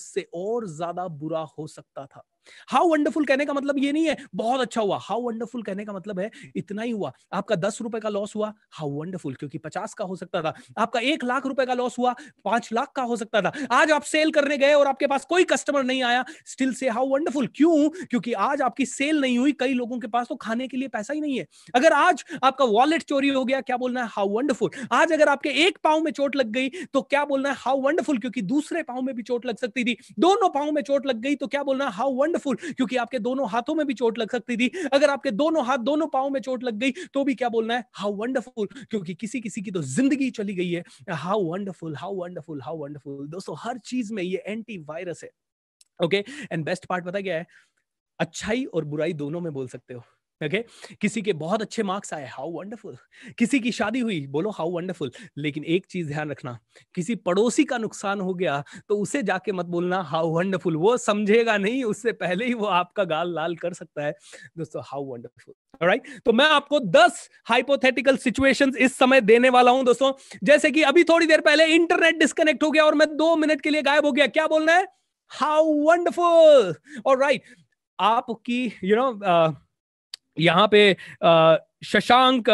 você और ज्यादा बुरा हो सकता था हाउ वंडरफुल कहने का मतलब ये नहीं है बहुत अच्छा हुआ हाउ वंडरफुल कहने का मतलब है इतना ही हुआ आपका दस रुपए का लॉस हुआ हाउ वंडरफुल क्योंकि पचास का हो सकता था आपका एक लाख रुपए का लॉस हुआ पांच लाख का हो सकता था आज आप सेल करने गए और आपके पास कोई कस्टमर नहीं आया स्टिल से हाउ वंडरफुल क्यों क्योंकि आज आपकी सेल नहीं हुई कई लोगों के पास तो खाने के लिए पैसा ही नहीं है अगर आज आपका वॉलेट चोरी हो गया क्या बोलना है हाउ वंडरफुल आज अगर आपके एक पाव में चोट लग गई तो क्या बोलना है हाउ वंडरफुल क्योंकि दूसरे पाव में भी चोट लग सकती थी दोनों दोनों पाओ में चोट लग गई तो क्या बोलना हाउ वंडरफुल क्योंकि आपके दोनों हाथों में भी चोट लग सकती थी अगर आपके दोनों हाथ दोनों पाओ में चोट लग गई तो भी क्या बोलना है हाउ वंडरफुल क्योंकि किसी किसी की तो जिंदगी चली गई है how wonderful how wonderful how wonderful दोस्तों हर चीज में ये एंटी वायरस है ओके एंड बेस्ट पार्ट पता क्या है अच्छाई और बुराई दोनों में बोल सकते हो ओके किसी के बहुत अच्छे मार्क्स आए हाउ वंडरफुल किसी की शादी हुई बोलो हाउ वंडरफुल लेकिन एक चीज ध्यान रखना किसी पड़ोसी का नुकसान हो गया तो उसे जाके मत बोलना हाउ वंडरफुल वो समझेगा नहीं उससे पहले ही वो आपका गाल लाल कर सकता है दोस्तों हाउ वंडरफुल राइट तो मैं आपको दस हाइपोथेटिकल सिचुएशन इस समय देने वाला हूं दोस्तों जैसे कि अभी थोड़ी देर पहले इंटरनेट डिस्कनेक्ट हो गया और मैं दो मिनट के लिए गायब हो गया क्या बोलना है हाउ वंडरफुल और राइट आपकी यू नो uh, यहाँ पे शशांक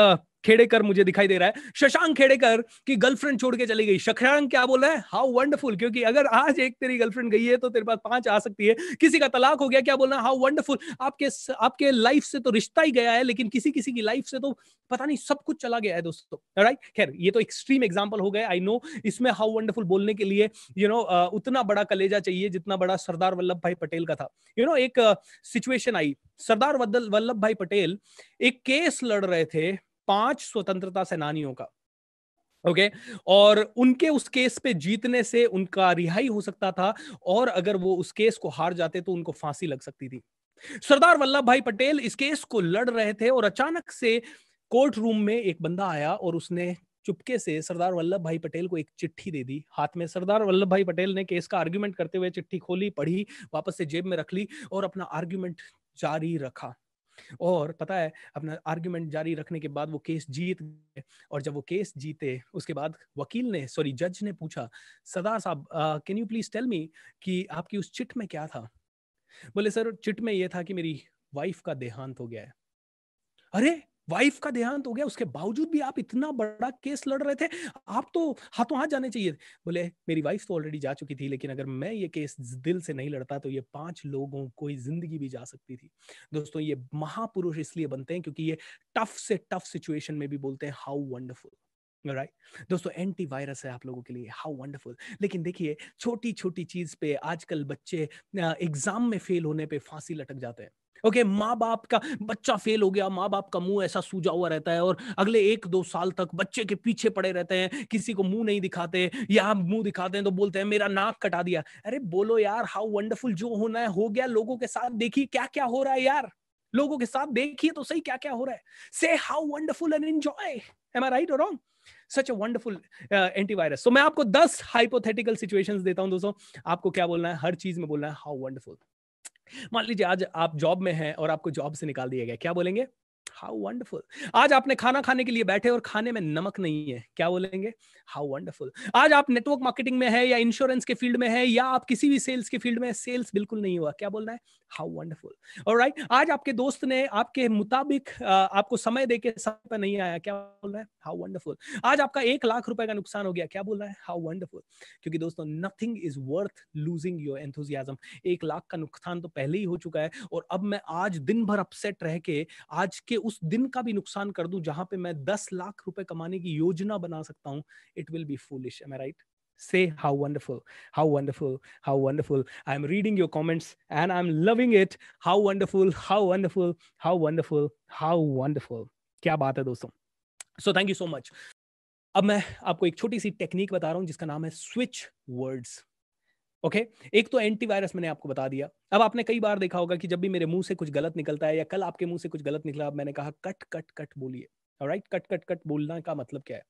खेड़ेकर मुझे दिखाई दे रहा है शशांक खेड़ेकर की गर्लफ्रेंड छोड़ के चली गई शशांक क्या बोल रहा है हाउ वंडरफुल क्योंकि अगर आज एक तेरी गर्लफ्रेंड गई है तो तेरे पास पांच आ सकती है किसी का तलाक हो गया क्या बोलना हाउ वंडरफुल आपके आपके लाइफ से तो रिश्ता ही गया है लेकिन किसी किसी की लाइफ से तो पता नहीं सब कुछ चला गया है दोस्तों राइट खैर ये तो एक्सट्रीम एग्जाम्पल हो गए आई नो इसमें हाउ वंडरफुल बोलने के लिए यू नो उतना बड़ा कलेजा चाहिए जितना बड़ा सरदार वल्लभ भाई पटेल का था यू you नो know, एक सिचुएशन आई सरदार वल्लभ भाई पटेल एक केस लड़ रहे थे पांच स्वतंत्रता सेनानियों का ओके okay? और उनके उस केस पे जीतने से उनका रिहाई हो सकता था और अगर वो उस केस को हार जाते तो उनको फांसी लग सकती थी सरदार वल्लभ भाई पटेल इस केस को लड़ रहे थे और अचानक से कोर्ट रूम में एक बंदा आया और उसने चुपके से सरदार वल्लभ भाई पटेल को एक चिट्ठी दे दी हाथ में सरदार वल्लभ भाई पटेल ने केस का आर्ग्यूमेंट करते हुए चिट्ठी खोली पढ़ी वापस से जेब में रख ली और अपना आर्ग्यूमेंट जारी रखा और पता है अपना आर्ग्यूमेंट जारी रखने के बाद वो केस जीत गए और जब वो केस जीते उसके बाद वकील ने सॉरी जज ने पूछा सदा साहब can you please tell me कि आपकी उस चिट में क्या था बोले सर चिट में यह था कि मेरी वाइफ का देहांत हो गया है अरे वाइफ का देहांत हो गया उसके बावजूद भी आप इतना बड़ा केस लड़ रहे थे आप तो हाथों हाथ जाने चाहिए बोले मेरी वाइफ तो ऑलरेडी जा चुकी थी लेकिन अगर मैं ये केस दिल से नहीं लड़ता तो ये पांच लोगों को जिंदगी भी जा सकती थी दोस्तों ये महापुरुष इसलिए बनते हैं क्योंकि ये टफ से टफ सिचुएशन में भी बोलते हैं हाउ वंडरफुल राइट right? दोस्तों एंटी वायरस है आप लोगों के लिए हाउ वंडरफुल लेकिन देखिए छोटी छोटी चीज पे आजकल बच्चे एग्जाम में फेल होने पे फांसी लटक जाते हैं ओके okay, माँ बाप का बच्चा फेल हो गया माँ बाप का मुंह ऐसा सूजा हुआ रहता है और अगले एक दो साल तक बच्चे के पीछे पड़े रहते हैं किसी को मुंह नहीं दिखाते या मुंह दिखाते हैं तो बोलते हैं मेरा नाक कटा दिया अरे बोलो यार हाउ वंडरफुल जो होना है हो गया लोगों के साथ देखिए क्या क्या हो रहा है यार लोगों के साथ देखिए तो सही क्या क्या हो रहा है से how wonderful and enjoy am I right और wrong such a wonderful antivirus तो मैं आपको दस हाइपोथेटिकल सिचुएशंस देता हूं दोस्तों आपको क्या बोलना है हर चीज में बोलना है हाउ वंडरफुल मान लीजिए आज आप जॉब में हैं और आपको जॉब से निकाल दिया गया क्या बोलेंगे हाउ वंडरफुल आज आपने खाना खाने के लिए बैठे और खाने में नमक नहीं है क्या बोलेंगे हाउ वंडरफुल आज आप नेटवर्क मार्केटिंग में है या इंश्योरेंस के फील्ड में है या आप किसी भी सेल्स के फील्ड में सेल्स बिल्कुल नहीं हुआ क्या बोलना है हाउ वंडरफुल और राइट आज आपके दोस्त ने आपके मुताबिक आपको समय दे के समय पर नहीं आया क्या बोल रहा है हाउ वंडरफुल आज आपका एक लाख रुपए का नुकसान हो गया क्या बोल रहा है हाउ वंडरफुल क्योंकि दोस्तों nothing is worth losing your enthusiasm एक लाख का नुकसान तो पहले ही हो चुका है और अब मैं आज दिन भर अपसेट रह के आज के उस दिन का भी नुकसान कर दू जहां पे मैं दस लाख रुपए कमाने की योजना बना सकता हूं it will be foolish am right से how wonderful how wonderful how wonderful I am reading your comments and I am loving it how wonderful how wonderful how wonderful how wonderful क्या बात है दोस्तों so thank you so much अब मैं आपको एक छोटी सी टेक्निक बता रहा हूं जिसका नाम है स्विच वर्ड्स ओके okay? एक तो एंटीवायरस मैंने आपको बता दिया अब आपने कई बार देखा होगा कि जब भी मेरे मुंह से कुछ गलत निकलता है या कल आपके मुंह से कुछ गलत निकला मैंने कहा कट कट कट बोलिए राइट कट कट कट बोलना का मतलब क्या है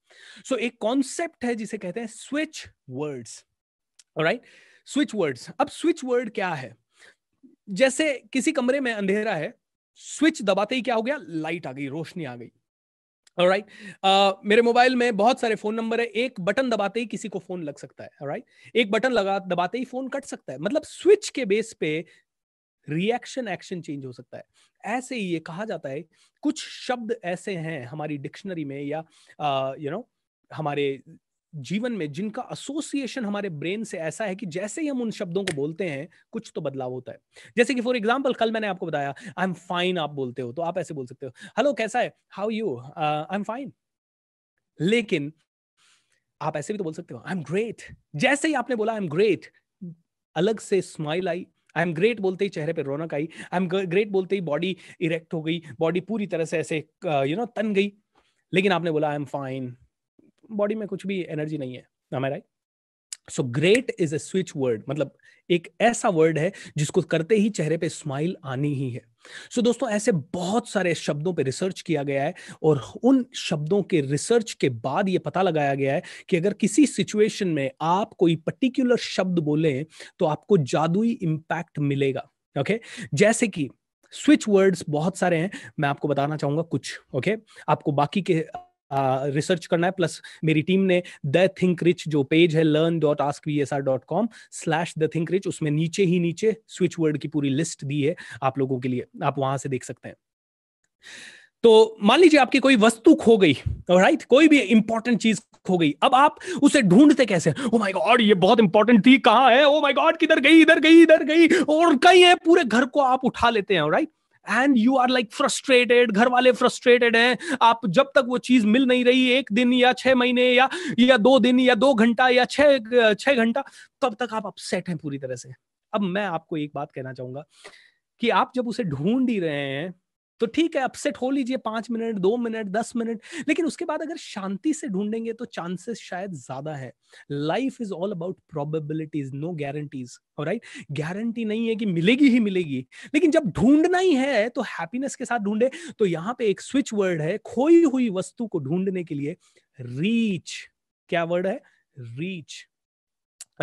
सो so, एक कॉन्सेप्ट है जिसे कहते हैं switch words right switch words अब स्विच वर्ड क्या है जैसे किसी कमरे में अंधेरा है स्विच दबाते ही क्या हो गया लाइट आ गई रोशनी आ गई राइट right. uh, मेरे मोबाइल में बहुत सारे फोन नंबर है एक बटन दबाते ही किसी को फोन लग सकता है राइट right? एक बटन लगा दबाते ही फोन कट सकता है मतलब स्विच के बेस पे रिएक्शन एक्शन चेंज हो सकता है ऐसे ही ये कहा जाता है कुछ शब्द ऐसे हैं हमारी डिक्शनरी में या you uh, know you know, हमारे जीवन में जिनका एसोसिएशन हमारे ब्रेन से ऐसा है कि जैसे ही हम उन शब्दों को बोलते हैं कुछ तो बदलाव होता है जैसे कि फॉर एग्जाम्पल कल मैंने आपको बताया आई एम फाइन आप बोलते हो तो आप ऐसे बोल सकते हो हेलो कैसा है how you I am fine लेकिन आप ऐसे भी तो बोल सकते हो आई एम ग्रेट जैसे ही आपने बोला आई एम ग्रेट अलग से smile I I am great बोलते ही चेहरे पर रौनक आई आई एम ग्रेट बोलते ही बॉडी इरेक्ट हो गई बॉडी पूरी तरह से ऐसे यू uh, नो तन गई लेकिन आपने बोला आई एम फाइन बॉडी में कुछ भी एनर्जी नहीं है हमारा right so great is a switch word मतलब एक ऐसा वर्ड है जिसको करते ही चेहरे पे स्माइल आनी ही है सो so, दोस्तों ऐसे बहुत सारे शब्दों पे रिसर्च किया गया है और उन शब्दों के रिसर्च के बाद ये पता लगाया गया है कि अगर किसी सिचुएशन में आप कोई पर्टिकुलर शब्द बोले तो आपको जादुई इंपैक्ट मिलेगा ओके okay? जैसे कि स्विच वर्ड्स बहुत सारे हैं मैं आपको बताना चाहूंगा कुछ ओके okay? आपको बाकी के रिसर्च uh, करना है प्लस मेरी टीम ने द थिंक रिच जो पेज है learn dot ask V S R dot com slash the think rich उसमें नीचे ही नीचे स्विच वर्ड की पूरी लिस्ट दी है आप लोगों के लिए आप वहां से देख सकते हैं तो मान लीजिए आपकी कोई वस्तु खो गई राइट कोई भी इंपॉर्टेंट चीज खो गई अब आप उसे ढूंढते कैसे ओ माय गॉड ये बहुत इंपॉर्टेंट थी कहाँ है ओ माय गॉड किधर गई इधर गई इधर गई और कहीं है पूरे घर को आप उठा लेते हैं right and you are like frustrated घर वाले फ्रस्ट्रेटेड हैं आप जब तक वो चीज मिल नहीं रही एक दिन या छह महीने या या दो दिन या दो घंटा या छह छह घंटा तब तक आप अपसेट हैं पूरी तरह से अब मैं आपको एक बात कहना चाहूंगा कि आप जब उसे ढूंढ ही रहे हैं तो ठीक है अपसेट हो लीजिए पांच मिनट दो मिनट दस मिनट लेकिन उसके बाद अगर शांति से ढूंढेंगे तो चांसेस शायद ज्यादा है life is all about probabilities no guarantees right guarantee नहीं है कि मिलेगी ही मिलेगी लेकिन जब ढूंढना ही है तो हैप्पीनेस के साथ ढूंढे तो यहाँ पे एक स्विच वर्ड है खोई हुई वस्तु को ढूंढने के लिए रीच क्या वर्ड है reach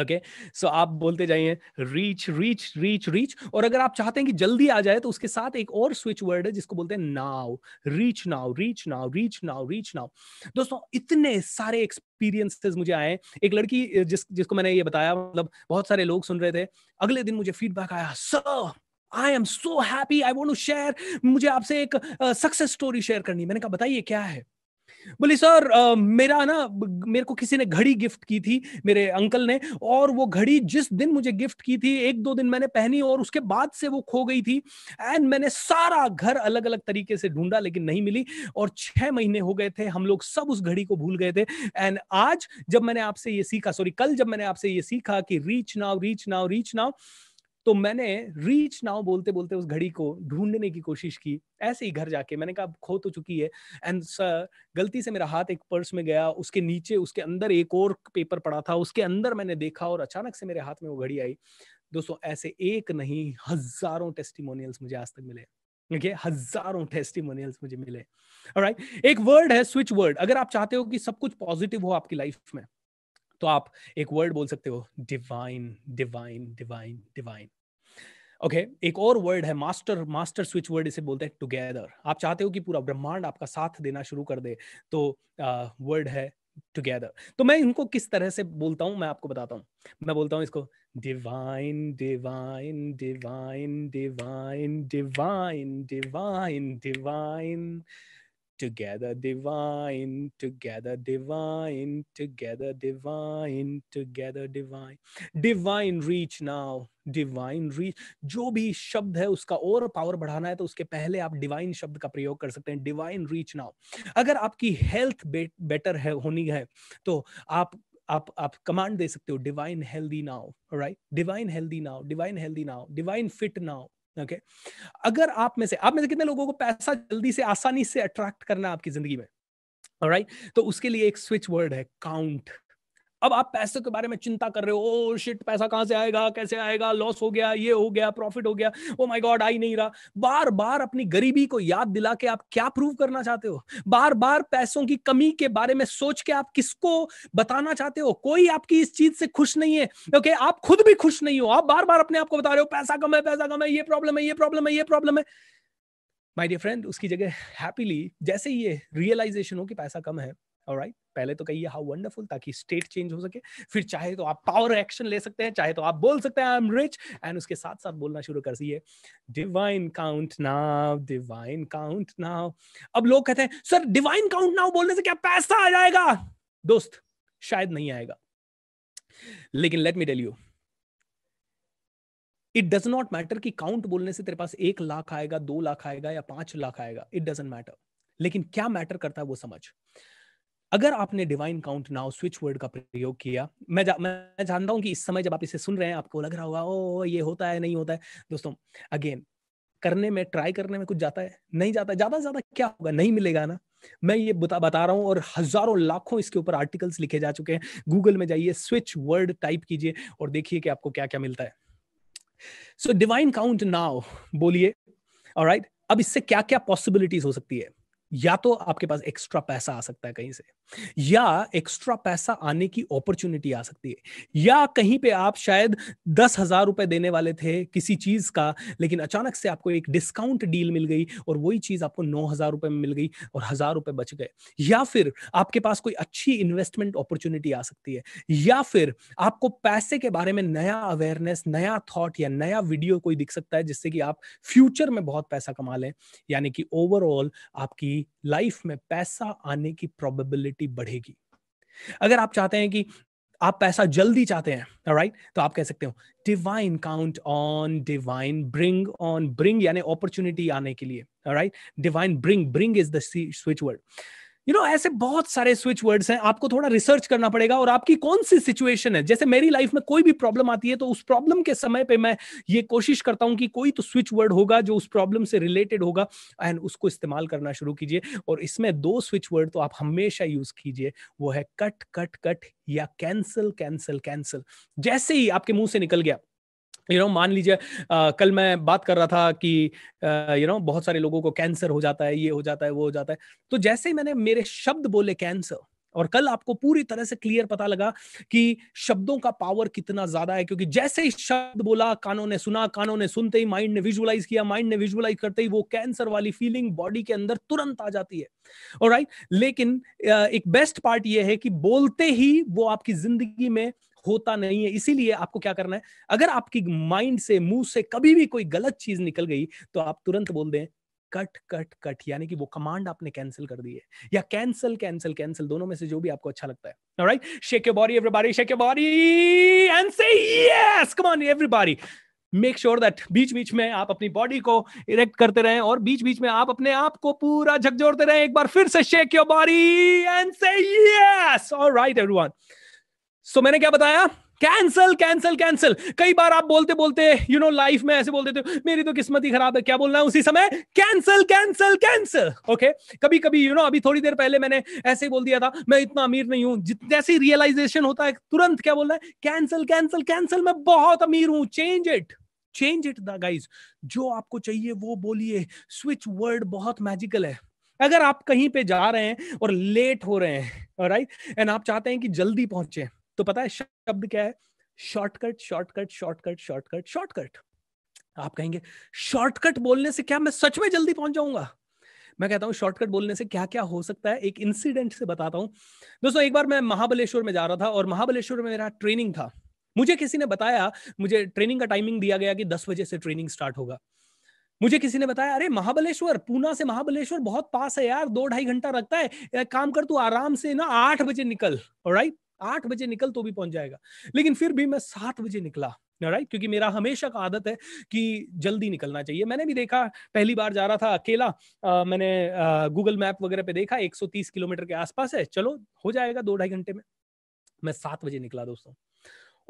okay okay? So so, आप बोलते जाइए रीच रीच रीच रीच और अगर आप चाहते हैं कि जल्दी आ जाए तो उसके साथ एक और स्विच वर्ड है जिसको बोलते हैं now reach now reach now reach now reach now दोस्तों इतने सारे एक्सपीरियंसेस मुझे आए एक लड़की जिस जिसको मैंने ये बताया मतलब बहुत सारे लोग सुन रहे थे अगले दिन मुझे फीडबैक आया sir I am so happy I want to share मुझे आपसे एक सक्सेस स्टोरी शेयर करनी मैंने कहा बताइए क्या है बोले सर मेरा ना मेरे को किसी ने घड़ी गिफ्ट की थी मेरे अंकल ने और वो घड़ी जिस दिन मुझे गिफ्ट की थी एक दो दिन मैंने पहनी और उसके बाद से वो खो गई थी एंड मैंने सारा घर अलग अलग तरीके से ढूंढा लेकिन नहीं मिली और छह महीने हो गए थे हम लोग सब उस घड़ी को भूल गए थे एंड आज जब मैंने आपसे ये सीखा सॉरी कल जब मैंने आपसे ये सीखा कि reach now reach now reach now तो मैंने रीच नाउ बोलते बोलते उस घड़ी को ढूंढने की कोशिश की ऐसे ही घर जाके मैंने कहा खो तो चुकी है एंड सर गलती से मेरा हाथ एक पर्स में गया उसके नीचे उसके अंदर एक और पेपर पड़ा था उसके अंदर मैंने देखा और अचानक से मेरे हाथ में वो घड़ी आई दोस्तों ऐसे एक नहीं हजारों टेस्टिमोनियल्स मुझे आज तक मिले ठीक okay, हजारों टेस्टिमोनियल्स मुझे मिले राइट right? एक वर्ड है स्विच वर्ड अगर आप चाहते हो कि सब कुछ पॉजिटिव हो आपकी लाइफ में तो आप एक वर्ड बोल सकते हो divine divine divine divine okay okay, एक और वर्ड है मास्टर मास्टर स्विच वर्ड इसे बोलते हैं टुगेदर आप चाहते हो कि पूरा ब्रह्मांड आपका साथ देना शुरू कर दे तो वर्ड है टुगेदर तो मैं इनको किस तरह से बोलता हूं मैं आपको बताता हूं मैं बोलता हूं इसको divine divine divine divine divine divine divine together divine, together divine, together divine, together divine. Divine reach now, divine reach. जो भी शब्द है उसका और पावर बढ़ाना है तो उसके पहले आप डिवाइन शब्द का प्रयोग कर सकते हैं डिवाइन रीच नाउ अगर आपकी हेल्थ बेटर है होनी है तो आप आप आप कमांड दे सकते हो divine healthy now right divine healthy now divine healthy now divine fit now okay अगर आप में से आप में से कितने लोगों को पैसा जल्दी से आसानी से अट्रैक्ट करना है आपकी जिंदगी में राइट तो उसके लिए एक स्विच वर्ड है काउंट अब आप पैसे के बारे में चिंता कर रहे हो ओ शिट पैसा कहां से आएगा कैसे आएगा लॉस हो गया ये हो गया प्रॉफिट हो गया ओ माय गॉड आई नहीं रहा बार बार अपनी गरीबी को याद दिला के आप क्या प्रूव करना चाहते हो बार बार पैसों की कमी के बारे में सोच के आप किसको बताना चाहते हो कोई आपकी इस चीज से खुश नहीं है ओके okay? आप खुद भी खुश नहीं हो आप बार बार अपने आप को बता रहे हो पैसा कम है पैसा कम है ये प्रॉब्लम है ये प्रॉब्लम है ये प्रॉब्लम है माई डियर फ्रेंड उसकी जगह हैप्पीली जैसे ये रियलाइजेशन हो कि पैसा कम है और right? पहले तो कहिए हाउ वंडरफुल ताकि स्टेट चेंज हो सके फिर चाहे तो आप पावर एक्शन ले सकते हैं चाहे तो आप बोल सकते हैं आई एम रिच एंड उसके साथ साथ बोलना शुरू कर दिए divine count now divine count now अब लोग कहते हैं सर डिवाइन काउंट नाउ बोलने से क्या पैसा आ जाएगा दोस्त शायद नहीं आएगा लेकिन let me tell you it does not matter कि काउंट बोलने से तेरे पास एक लाख आएगा दो लाख आएगा या पांच लाख आएगा इट डजेंट मैटर लेकिन क्या मैटर करता है वो समझ अगर आपने divine count now switch word का प्रयोग किया मैं जा, मैं जानता हूं कि इस समय जब आप इसे सुन रहे हैं आपको लग रहा होगा ओ ये होता है नहीं होता है दोस्तों अगेन करने में ट्राई करने में कुछ जाता है नहीं जाता है ज्यादा से ज्यादा क्या होगा नहीं मिलेगा ना मैं ये बता बता रहा हूं और हजारों लाखों इसके ऊपर आर्टिकल्स लिखे जा चुके हैं गूगल में जाइए स्विच वर्ड टाइप कीजिए और देखिए कि आपको क्या क्या मिलता है सो डिवाइन काउंट नाउ बोलिए और राइट अब इससे क्या क्या पॉसिबिलिटीज हो सकती है या तो आपके पास एक्स्ट्रा पैसा आ सकता है कहीं से या एक्स्ट्रा पैसा आने की अपॉर्चुनिटी आ सकती है या कहीं पे आप शायद दस हजार रुपए देने वाले थे किसी चीज का लेकिन अचानक से आपको एक डिस्काउंट डील मिल गई और वही चीज आपको नौ हजार रुपए में मिल गई और हजार रुपए बच गए या फिर आपके पास कोई अच्छी इन्वेस्टमेंट अपॉर्चुनिटी आ सकती है या फिर आपको पैसे के बारे में नया अवेयरनेस नया थॉट या नया वीडियो कोई दिख सकता है जिससे कि आप फ्यूचर में बहुत पैसा कमा लें यानी कि ओवरऑल आपकी आपकी लाइफ में पैसा आने की प्रोबेबिलिटी बढ़ेगी अगर आप चाहते हैं कि आप पैसा जल्दी चाहते हैं राइट तो आप कह सकते हो divine count on divine bring on bring यानी अपॉर्चुनिटी आने के लिए right divine bring bring is the switch word you you know know, ऐसे बहुत सारे स्विच वर्ड्स हैं आपको थोड़ा रिसर्च करना पड़ेगा और आपकी कौन सी सिचुएशन है जैसे मेरी लाइफ में कोई भी प्रॉब्लम आती है तो उस प्रॉब्लम के समय पे मैं ये कोशिश करता हूं कि कोई तो स्विच वर्ड होगा जो उस प्रॉब्लम से रिलेटेड होगा एंड उसको इस्तेमाल करना शुरू कीजिए और इसमें दो स्विच वर्ड तो आप हमेशा यूज कीजिए वो है कट कट कट या कैंसिल कैंसल कैंसिल जैसे ही आपके मुंह से निकल गया यू नो मान लीजिए कल मैं बात कर रहा था कि यू नो बहुत सारे लोगों को कैंसर हो जाता है ये हो जाता है वो हो जाता है तो जैसे ही मैंने मेरे शब्द बोले कैंसर और कल आपको पूरी तरह से क्लियर पता लगा कि शब्दों का पावर कितना ज्यादा है क्योंकि जैसे ही शब्द बोला कानों ने सुना कानों ने सुनते ही माइंड ने विजुअलाइज किया माइंड ने विजुअलाइज करते ही वो कैंसर वाली फीलिंग बॉडी के अंदर तुरंत आ जाती है और राइट लेकिन एक बेस्ट पार्ट ये है कि बोलते ही वो आपकी जिंदगी में होता नहीं है इसीलिए आपको क्या करना है अगर आपकी माइंड से मुंह से कभी भी कोई गलत चीज निकल गई तो आप तुरंत बोल दें कट कट कट यानी कि वो कमांड आपने कैंसिल कर दी है या कैंसिल कैंसिल कैंसिल दोनों में से जो भी आपको अच्छा लगता है right shake your body everybody shake your body and say yes come on everybody make sure that बीच बीच में आप अपनी बॉडी को इरेक्ट करते रहें और बीच बीच में आप अपने आप को पूरा झकझोरते रहें एक बार फिर से shake your body and say yes alright everyone so मैंने क्या बताया कैंसल कैंसल कैंसल कई बार आप बोलते बोलते यू नो लाइफ में ऐसे बोल देते हो मेरी तो किस्मत ही खराब है क्या बोलना है उसी समय कैंसल कैंसल कैंसल ओके कभी कभी यू नो अभी थोड़ी देर पहले मैंने ऐसे ही बोल दिया था मैं इतना अमीर नहीं हूं जैसे रियलाइजेशन होता है तुरंत क्या बोलना है कैंसल कैंसल कैंसल मैं बहुत अमीर हूं change it change it the guys जो आपको चाहिए वो बोलिए स्विच वर्ड बहुत मैजिकल है अगर आप कहीं पे जा रहे हैं और लेट हो रहे हैं राइट एंड आप चाहते हैं कि जल्दी पहुंचे तो पता है शब्द क्या है shortcut shortcut shortcut shortcut shortcut आप कहेंगे शॉर्टकट बोलने से क्या मैं सच में जल्दी पहुंच जाऊंगा मैं कहता हूं शॉर्टकट बोलने से क्या क्या हो सकता है एक इंसिडेंट से बताता हूं दोस्तों एक बार मैं महाबलेश्वर में जा रहा था और महाबलेश्वर में मेरा ट्रेनिंग था मुझे किसी ने बताया मुझे ट्रेनिंग का टाइमिंग दिया गया कि दस बजे से ट्रेनिंग स्टार्ट होगा मुझे किसी ने बताया अरे महाबलेश्वर पूना से महाबलेश्वर बहुत पास है यार दो ढाई घंटा लगता है काम कर तू आराम से ना आठ बजे निकल राइट आठ बजे निकल तो भी पहुंच जाएगा लेकिन फिर भी मैं सात बजे निकला राइट क्योंकि मेरा हमेशा का आदत है कि जल्दी निकलना चाहिए मैंने भी देखा पहली बार जा रहा था अकेला आ, मैंने गूगल मैप वगैरह पे देखा 130 किलोमीटर के आसपास है चलो हो जाएगा दो ढाई घंटे में मैं सात बजे निकला दोस्तों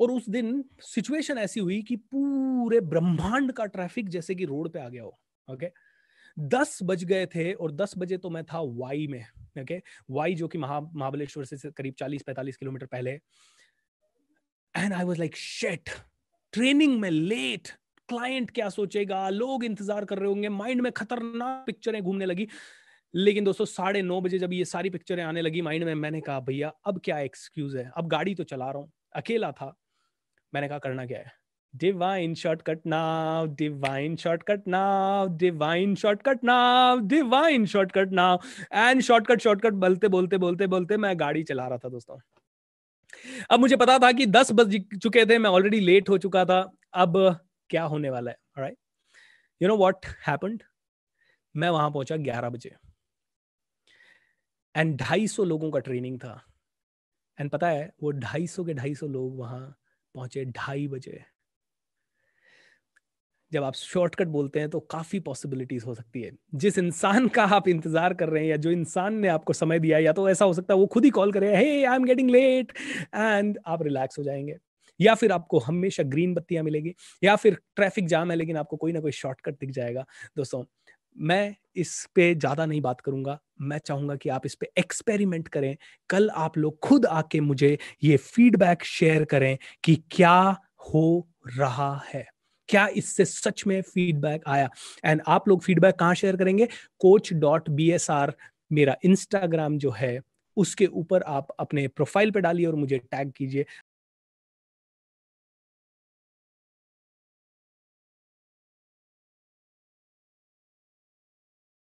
और उस दिन सिचुएशन ऐसी हुई कि पूरे ब्रह्मांड का ट्रैफिक जैसे कि रोड पे आ गया हो ओके okay? दस बज गए थे और दस बजे तो मैं था वाई में ओके वाई जो कि महा महाबलेश्वर से करीब चालीस पैंतालीस किलोमीटर पहले and I was like shit training में लेट क्लाइंट क्या सोचेगा लोग इंतजार कर रहे होंगे माइंड में खतरनाक पिक्चरें घूमने लगी लेकिन दोस्तों साढ़े नौ बजे जब ये सारी पिक्चरें आने लगी माइंड में मैंने कहा भैया अब क्या एक्सक्यूज है अब गाड़ी तो चला रहा हूं अकेला था मैंने कहा करना क्या है Divine shortcut now, divine shortcut now, divine shortcut now, divine shortcut now, and shortcut shortcut बोलते बोलते बोलते बोलते मैं गाड़ी चला रहा था दोस्तों अब मुझे पता था कि दस बज चुके थे मैं ऑलरेडी लेट हो चुका था अब क्या होने वाला है right you know what happened मैं वहां पहुंचा ग्यारह बजे एंड ढाई सौ लोगों का ट्रेनिंग था एंड पता है वो ढाई सौ के ढाई सौ लोग वहां पहुंचे ढाई बजे जब आप शॉर्टकट बोलते हैं तो काफ़ी पॉसिबिलिटीज़ हो सकती है जिस इंसान का आप इंतज़ार कर रहे हैं या जो इंसान ने आपको समय दिया या तो ऐसा हो सकता है वो खुद ही कॉल करे hey I am getting late and आप रिलैक्स हो जाएंगे या फिर आपको हमेशा ग्रीन बत्तियां मिलेगी या फिर ट्रैफिक जाम है लेकिन आपको कोई ना कोई शॉर्टकट दिख जाएगा दोस्तों मैं इस पे ज़्यादा नहीं बात करूंगा मैं चाहूंगा कि आप इस पे एक्सपेरिमेंट करें कल आप लोग खुद आके मुझे ये फीडबैक शेयर करें कि क्या हो रहा है क्या इससे सच में फीडबैक आया एंड आप लोग फीडबैक कहाँ शेयर करेंगे coach dot B S R मेरा इंस्टाग्राम जो है उसके ऊपर आप अपने प्रोफाइल पे डालिए और मुझे टैग कीजिए